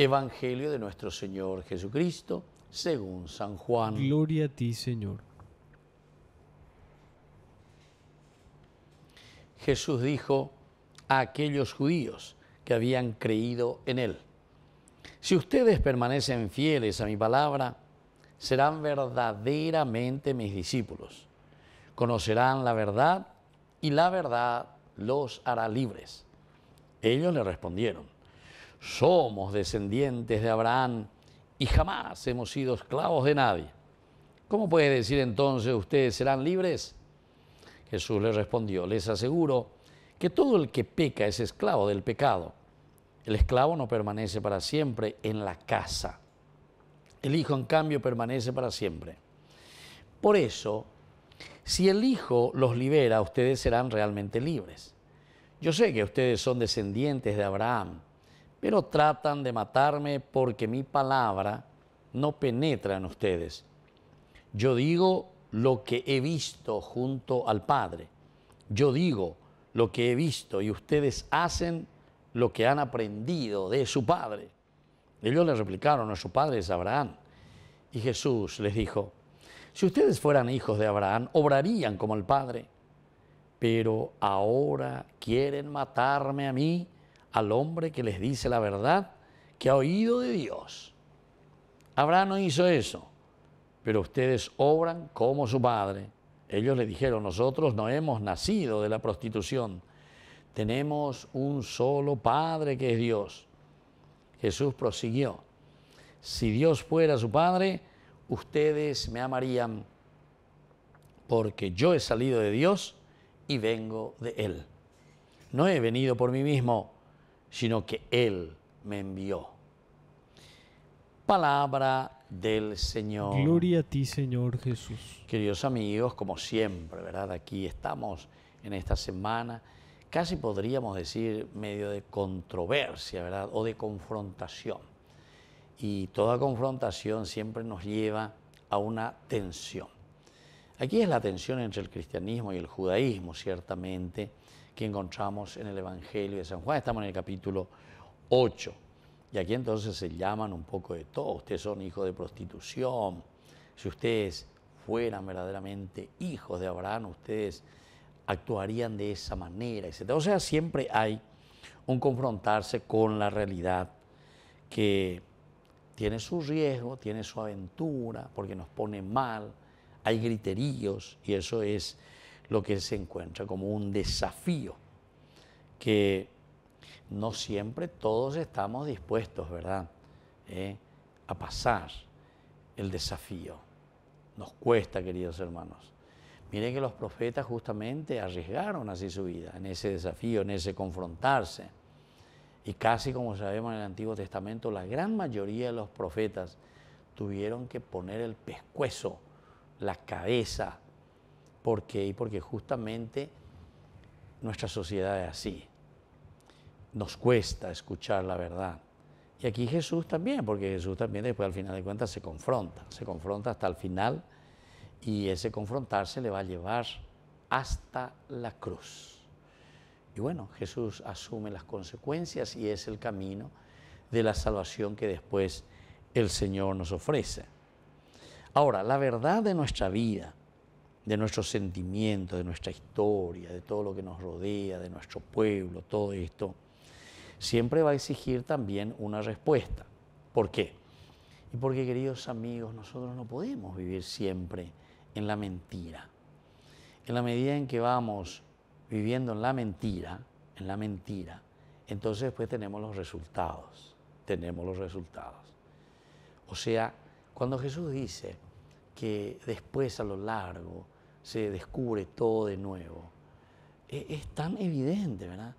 Evangelio de nuestro Señor Jesucristo, según San Juan. Gloria a ti, Señor. Jesús dijo a aquellos judíos que habían creído en Él, si ustedes permanecen fieles a mi palabra, serán verdaderamente mis discípulos. Conocerán la verdad y la verdad los hará libres. Ellos le respondieron, somos descendientes de Abraham y jamás hemos sido esclavos de nadie. ¿Cómo puede decir entonces ustedes serán libres? Jesús les respondió, les aseguro que todo el que peca es esclavo del pecado. El esclavo no permanece para siempre en la casa. El Hijo, en cambio, permanece para siempre. Por eso, si el Hijo los libera, ustedes serán realmente libres. Yo sé que ustedes son descendientes de Abraham pero tratan de matarme porque mi palabra no penetra en ustedes. Yo digo lo que he visto junto al Padre. Yo digo lo que he visto y ustedes hacen lo que han aprendido de su Padre. Ellos le replicaron, su Padre es Abraham. Y Jesús les dijo, si ustedes fueran hijos de Abraham, obrarían como el Padre, pero ahora quieren matarme a mí al hombre que les dice la verdad que ha oído de Dios. Abraham no hizo eso, pero ustedes obran como su padre. Ellos le dijeron, nosotros no hemos nacido de la prostitución, tenemos un solo Padre que es Dios. Jesús prosiguió, si Dios fuera su Padre, ustedes me amarían, porque yo he salido de Dios y vengo de Él. No he venido por mí mismo, sino que Él me envió. Palabra del Señor. Gloria a ti, Señor Jesús. Queridos amigos, como siempre, ¿verdad? Aquí estamos en esta semana, casi podríamos decir medio de controversia, ¿verdad? O de confrontación. Y toda confrontación siempre nos lleva a una tensión. Aquí es la tensión entre el cristianismo y el judaísmo, ciertamente que encontramos en el Evangelio de San Juan. Estamos en el capítulo 8. Y aquí entonces se llaman un poco de todo. Ustedes son hijos de prostitución. Si ustedes fueran verdaderamente hijos de Abraham, ustedes actuarían de esa manera, etc. O sea, siempre hay un confrontarse con la realidad que tiene su riesgo, tiene su aventura, porque nos pone mal, hay griteríos y eso es lo que se encuentra como un desafío que no siempre todos estamos dispuestos, ¿verdad?, eh, a pasar el desafío. Nos cuesta, queridos hermanos. Miren que los profetas justamente arriesgaron así su vida, en ese desafío, en ese confrontarse. Y casi como sabemos en el Antiguo Testamento, la gran mayoría de los profetas tuvieron que poner el pescuezo, la cabeza, ¿Por qué? Y porque justamente nuestra sociedad es así. Nos cuesta escuchar la verdad. Y aquí Jesús también, porque Jesús también después al final de cuentas se confronta, se confronta hasta el final y ese confrontarse le va a llevar hasta la cruz. Y bueno, Jesús asume las consecuencias y es el camino de la salvación que después el Señor nos ofrece. Ahora, la verdad de nuestra vida de nuestros sentimientos, de nuestra historia, de todo lo que nos rodea, de nuestro pueblo, todo esto, siempre va a exigir también una respuesta. ¿Por qué? Y porque, queridos amigos, nosotros no podemos vivir siempre en la mentira. En la medida en que vamos viviendo en la mentira, en la mentira, entonces pues tenemos los resultados, tenemos los resultados. O sea, cuando Jesús dice que después a lo largo se descubre todo de nuevo. E-, es, tan evidente, ¿verdad?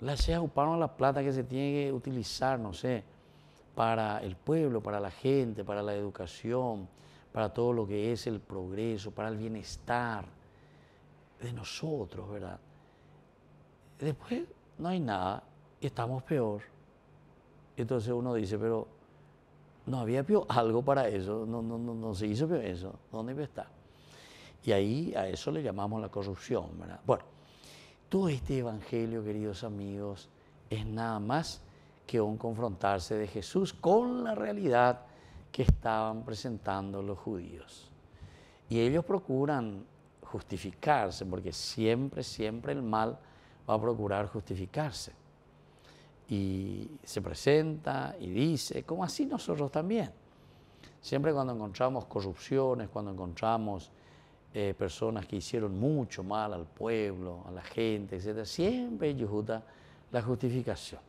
la se ocuparon la plata que se tiene que utilizar, no sé, para el pueblo, para la gente, para la educación, para todo lo que es el progreso, para el bienestar de nosotros, ¿verdad? Después no hay nada y estamos peor. Entonces uno dice, pero no había algo para eso, no, no, no, no se hizo eso, ¿dónde está? Y ahí a eso le llamamos la corrupción. ¿verdad? Bueno, todo este evangelio, queridos amigos, es nada más que un confrontarse de Jesús con la realidad que estaban presentando los judíos. Y ellos procuran justificarse, porque siempre, siempre el mal va a procurar justificarse. Y se presenta y dice, como así nosotros también. Siempre cuando encontramos corrupciones, cuando encontramos eh, personas que hicieron mucho mal al pueblo, a la gente, etc. Siempre Yehuda la justificación.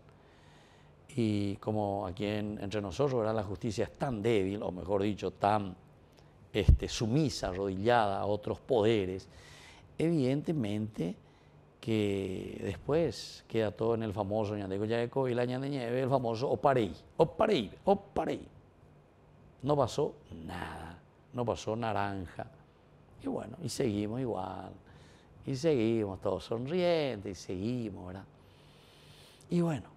Y como aquí en, entre nosotros era la justicia es tan débil, o mejor dicho, tan este, sumisa, arrodillada a otros poderes, evidentemente que después queda todo en el famoso ñandeco yaeco y la nieve, el famoso oparei, oparei, oparei. No pasó nada, no pasó naranja y bueno, y seguimos igual, y seguimos todos sonrientes, y seguimos, ¿verdad? Y bueno,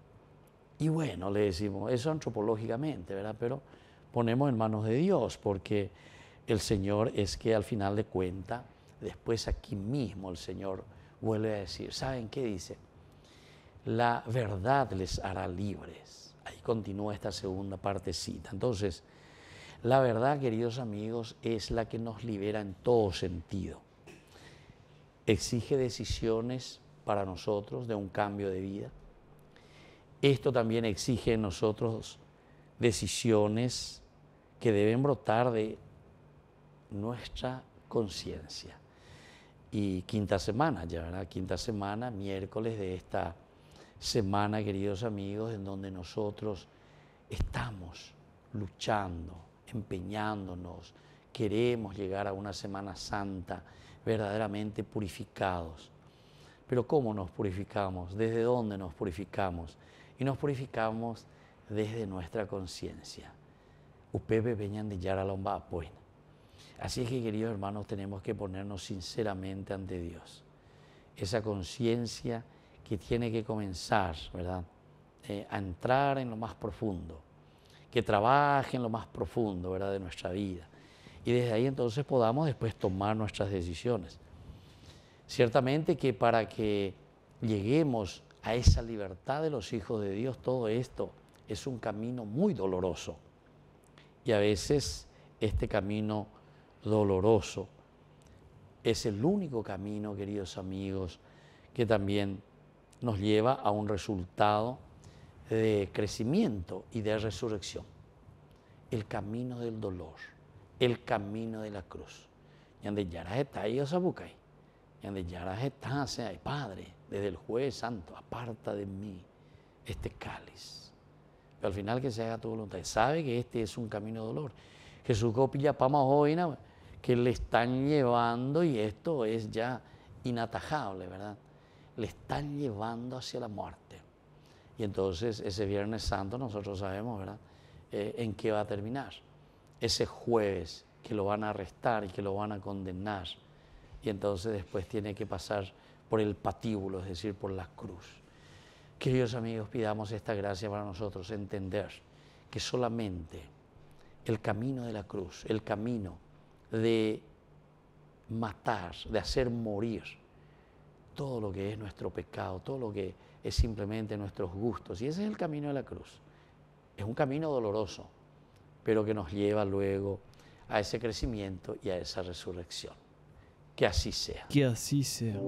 y bueno, le decimos, eso antropológicamente, ¿verdad? Pero ponemos en manos de Dios, porque el Señor es que al final de cuenta, después aquí mismo el Señor vuelve a decir, ¿saben qué dice? La verdad les hará libres. Ahí continúa esta segunda partecita. Entonces, la verdad, queridos amigos, es la que nos libera en todo sentido. Exige decisiones para nosotros de un cambio de vida. Esto también exige en nosotros decisiones que deben brotar de nuestra conciencia. Y quinta semana, ya ¿verdad? quinta semana, miércoles de esta semana, queridos amigos, en donde nosotros estamos luchando, empeñándonos, queremos llegar a una Semana Santa verdaderamente purificados. Pero ¿cómo nos purificamos? ¿Desde dónde nos purificamos? Y nos purificamos desde nuestra conciencia. Upepe venían de Yaralomba pues. Así es que, queridos hermanos, tenemos que ponernos sinceramente ante Dios. Esa conciencia que tiene que comenzar, ¿verdad? Eh, a entrar en lo más profundo que trabaje en lo más profundo ¿verdad? de nuestra vida. Y desde ahí entonces podamos después tomar nuestras decisiones. Ciertamente que para que lleguemos a esa libertad de los hijos de Dios, todo esto es un camino muy doloroso. Y a veces este camino doloroso es el único camino, queridos amigos, que también nos lleva a un resultado de crecimiento y de resurrección. El camino del dolor, el camino de la cruz. Yande ya está ahí, y está, sea Padre, desde el juez santo, aparta de mí este cáliz. Pero al final que se haga tu voluntad. Sabe que este es un camino de dolor. Jesús copilla pama hoy, que le están llevando, y esto es ya inatajable, ¿verdad? Le están llevando hacia la muerte. Y entonces ese Viernes Santo nosotros sabemos, ¿verdad? Eh, en qué va a terminar. Ese jueves que lo van a arrestar y que lo van a condenar. Y entonces después tiene que pasar por el patíbulo, es decir, por la cruz. Queridos amigos, pidamos esta gracia para nosotros, entender que solamente el camino de la cruz, el camino de matar, de hacer morir, todo lo que es nuestro pecado, todo lo que es simplemente nuestros gustos. Y ese es el camino de la cruz. Es un camino doloroso, pero que nos lleva luego a ese crecimiento y a esa resurrección. Que así sea. Que así sea.